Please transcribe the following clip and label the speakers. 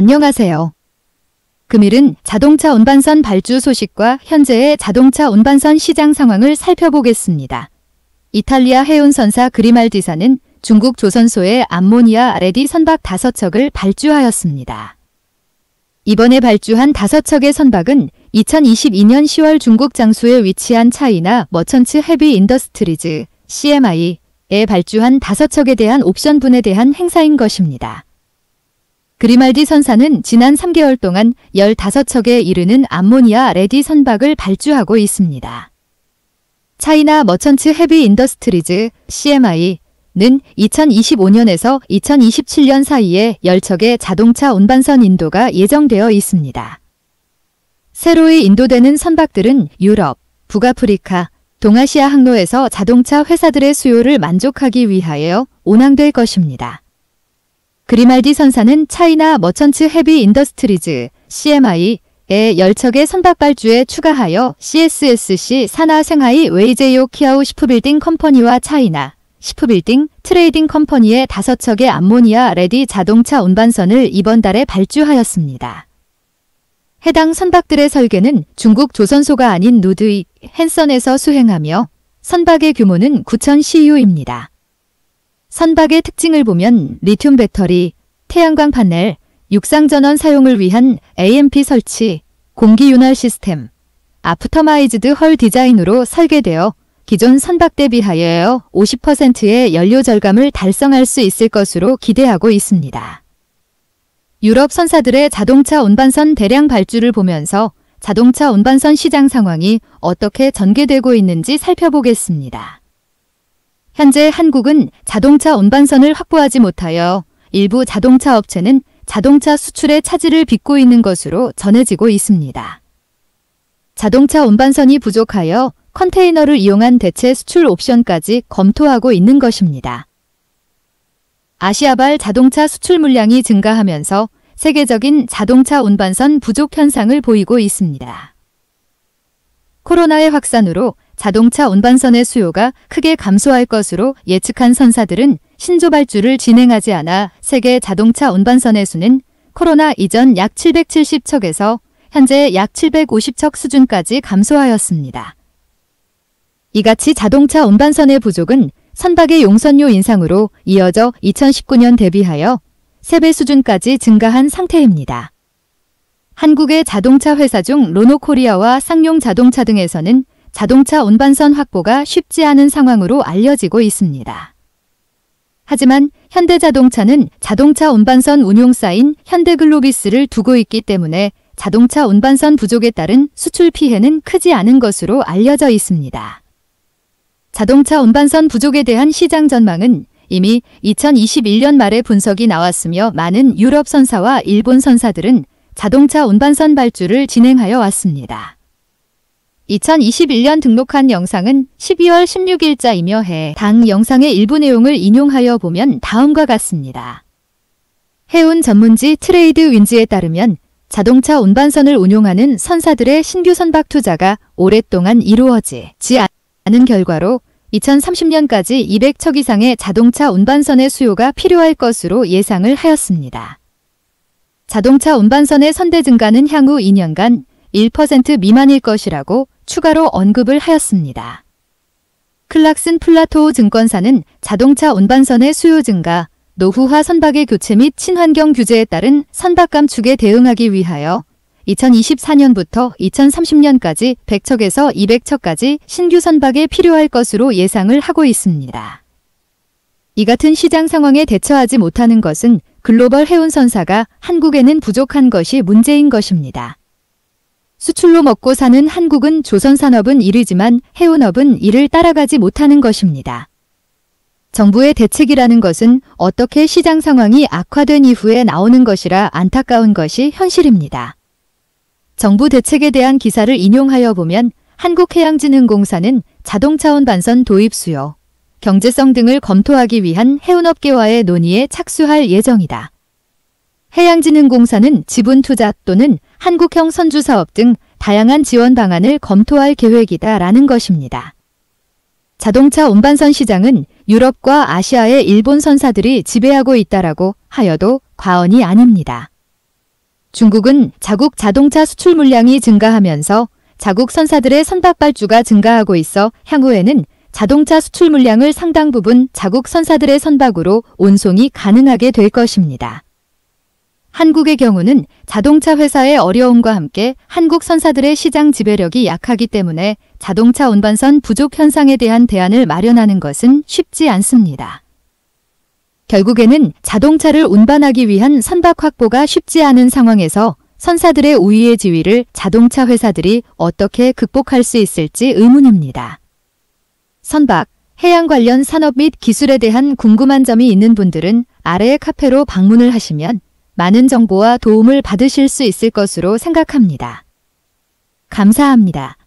Speaker 1: 안녕하세요. 금일은 자동차 운반선 발주 소식과 현재의 자동차 운반선 시장 상황을 살펴보겠습니다. 이탈리아 해운선사 그리말디사는 중국 조선소의 암모니아 레디 선박 5척을 발주하였습니다. 이번에 발주한 5척의 선박은 2022년 10월 중국 장수에 위치한 차이나 머천츠 헤비 인더스트리즈 CMI에 발주한 5척에 대한 옵션분에 대한 행사인 것입니다. 그리말디 선사는 지난 3개월 동안 15척에 이르는 암모니아 레디 선박을 발주하고 있습니다. 차이나 머천츠 헤비 인더스트리즈 CMI는 2025년에서 2027년 사이에 10척의 자동차 운반선 인도가 예정되어 있습니다. 새로이 인도되는 선박들은 유럽, 북아프리카, 동아시아 항로에서 자동차 회사들의 수요를 만족하기 위하여 운항될 것입니다. 그리말디 선사는 차이나 머천츠 헤비 인더스트리즈 CMI 에 10척의 선박발주에 추가하여 CSSC 산하 생하이 웨이제요 키아우 시프빌딩 컴퍼니와 차이나 시프빌딩 트레이딩 컴퍼니의 5척의 암모니아 레디 자동차 운반선을 이번 달에 발주하였습니다. 해당 선박들의 설계는 중국 조선소가 아닌 누드이 헨선에서 수행하며 선박의 규모는 9,000 CU입니다. 선박의 특징을 보면 리튬 배터리, 태양광 판넬, 육상전원 사용을 위한 AMP 설치, 공기 윤활 시스템, 아프터마이즈드 헐 디자인으로 설계되어 기존 선박 대비하여 50%의 연료 절감을 달성할 수 있을 것으로 기대하고 있습니다. 유럽 선사들의 자동차 운반선 대량 발주를 보면서 자동차 운반선 시장 상황이 어떻게 전개되고 있는지 살펴보겠습니다. 현재 한국은 자동차 운반선을 확보하지 못하여 일부 자동차 업체는 자동차 수출의 차질을 빚고 있는 것으로 전해지고 있습니다. 자동차 운반선이 부족하여 컨테이너를 이용한 대체 수출 옵션까지 검토하고 있는 것입니다. 아시아발 자동차 수출 물량이 증가하면서 세계적인 자동차 운반선 부족 현상을 보이고 있습니다. 코로나의 확산으로 자동차 운반선의 수요가 크게 감소할 것으로 예측한 선사들은 신조 발주를 진행하지 않아 세계 자동차 운반선의 수는 코로나 이전 약 770척에서 현재 약 750척 수준까지 감소하였습니다. 이같이 자동차 운반선의 부족은 선박의 용선료 인상으로 이어져 2019년 대비하여 3배 수준까지 증가한 상태입니다. 한국의 자동차 회사 중 로노코리아와 쌍용 자동차 등에서는 자동차 운반선 확보가 쉽지 않은 상황으로 알려지고 있습니다. 하지만 현대자동차는 자동차 운반선 운용사인 현대글로비스를 두고 있기 때문에 자동차 운반선 부족에 따른 수출 피해는 크지 않은 것으로 알려져 있습니다. 자동차 운반선 부족에 대한 시장 전망은 이미 2021년 말에 분석이 나왔으며 많은 유럽 선사와 일본 선사들은 자동차 운반선 발주를 진행하여 왔습니다. 2021년 등록한 영상은 12월 16일자이며 해당 영상의 일부 내용을 인용하여 보면 다음과 같습니다. 해운 전문지 트레이드 윈즈에 따르면 자동차 운반선을 운용하는 선사들의 신규 선박 투자가 오랫동안 이루어지지 않은 결과로 2030년까지 200척 이상의 자동차 운반선의 수요가 필요할 것으로 예상을 하였습니다. 자동차 운반선의 선대 증가는 향후 2년간 1% 미만일 것이라고 추가로 언급을 하였습니다. 클락슨 플라토 증권사는 자동차 운반선의 수요 증가, 노후화 선박의 교체 및 친환경 규제에 따른 선박 감축에 대응하기 위하여 2024년부터 2030년까지 100척에서 200척까지 신규 선박에 필요할 것으로 예상을 하고 있습니다. 이 같은 시장 상황에 대처하지 못하는 것은 글로벌 해운선사가 한국에는 부족한 것이 문제인 것입니다. 수출로 먹고 사는 한국은 조선산업은 1위지만 해운업은 이를 따라가지 못하는 것입니다. 정부의 대책이라는 것은 어떻게 시장 상황이 악화된 이후에 나오는 것이라 안타까운 것이 현실입니다. 정부 대책에 대한 기사를 인용하여 보면 한국해양진흥공사는 자동차원 반선 도입 수요, 경제성 등을 검토하기 위한 해운업계와의 논의에 착수할 예정이다. 해양진흥공사는 지분 투자 또는 한국형 선주 사업 등 다양한 지원 방안을 검토할 계획이다라는 것입니다. 자동차 운반선 시장은 유럽과 아시아의 일본 선사들이 지배하고 있다라고 하여도 과언이 아닙니다. 중국은 자국 자동차 수출 물량이 증가하면서 자국 선사들의 선박발주가 증가하고 있어 향후에는 자동차 수출 물량을 상당 부분 자국 선사들의 선박으로 운송이 가능하게 될 것입니다. 한국의 경우는 자동차 회사의 어려움과 함께 한국 선사들의 시장 지배력이 약하기 때문에 자동차 운반선 부족 현상에 대한 대안을 마련하는 것은 쉽지 않습니다. 결국에는 자동차를 운반하기 위한 선박 확보가 쉽지 않은 상황에서 선사들의 우위의 지위를 자동차 회사들이 어떻게 극복할 수 있을지 의문입니다. 선박, 해양 관련 산업 및 기술에 대한 궁금한 점이 있는 분들은 아래의 카페로 방문을 하시면 많은 정보와 도움을 받으실 수 있을 것으로 생각합니다. 감사합니다.